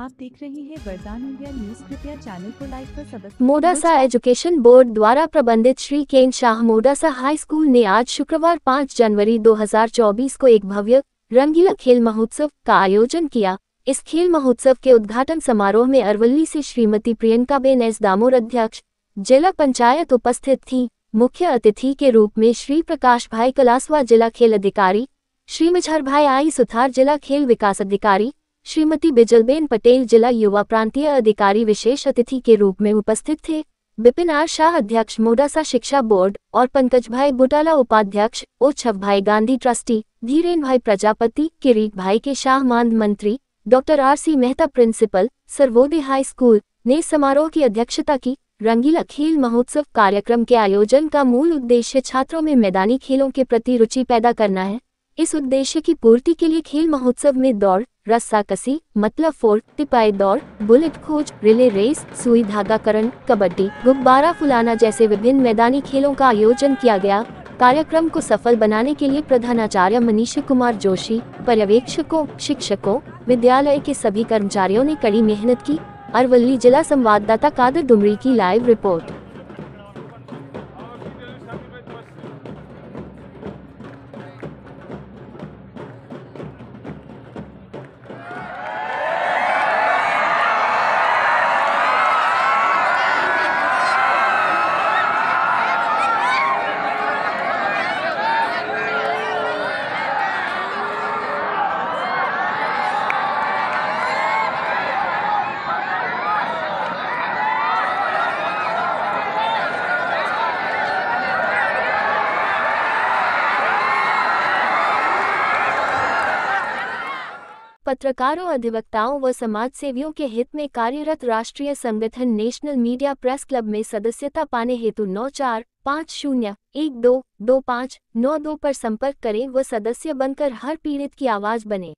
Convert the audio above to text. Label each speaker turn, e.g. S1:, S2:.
S1: आप देख रहे हैं वरदान इंडिया न्यूज कृपया चैनल को लाइक कर सब्सक्राइब मोडासा एजुकेशन बोर्ड द्वारा प्रबंधित श्री केन शाह मोडासा हाई स्कूल ने आज शुक्रवार 5 जनवरी 2024 को एक भव्य रंगीला खेल महोत्सव का आयोजन किया इस खेल महोत्सव के उद्घाटन समारोह में अरवली से श्रीमती प्रियंका बेन एस दामोर अध्यक्ष जिला पंचायत उपस्थित थी मुख्य अतिथि के रूप में श्री प्रकाश भाई कलासवा जिला खेल अधिकारी श्री मिझर भाई आई सुथार जिला खेल विकास अधिकारी श्रीमती बिजलबेन पटेल जिला युवा प्रांतीय अधिकारी विशेष अतिथि के रूप में उपस्थित थे बिपिन आर शाह अध्यक्ष मोडासा शिक्षा बोर्ड और पंकज भाई बुटाला उपाध्यक्ष ओछव भाई गांधी ट्रस्टी धीरेन भाई प्रजापति किरीट भाई के शाह मांद मंत्री doctor R C Mehta principal Sarvodaya high school ने समारोह की अध्यक्षता की रंगीला खेल महोत्सव कार्यक्रम के आयोजन का मूल उद्देश्य छात्रों में मैदानी खेलों के प्रति रुचि पैदा करना है इस उद्देश्य की पूर्ति के लिए खेल महोत्सव में दौड़ रस्साकसी मतलब फोर्ट टिपाई दौड़ बुलेट खोज रिले रेस सुई धागाकरण कबड्डी गुब्बारा फुलाना जैसे विभिन्न मैदानी खेलों का आयोजन किया गया कार्यक्रम को सफल बनाने के लिए प्रधानाचार्य मनीष कुमार जोशी पर्यवेक्षकों शिक्षकों विद्यालय के सभी कर्मचारियों ने कड़ी मेहनत की अरवली जिला संवाददाता कादर डुमरी की लाइव रिपोर्ट पत्रकारों अधिवक्ताओं व समाज सेवियों के हित में कार्यरत राष्ट्रीय संगठन नेशनल मीडिया प्रेस क्लब में सदस्यता पाने हेतु नौ चार पाँच शून्य एक दो दो पाँच नौ दो पर संपर्क करें व सदस्य बनकर हर पीड़ित की आवाज़ बने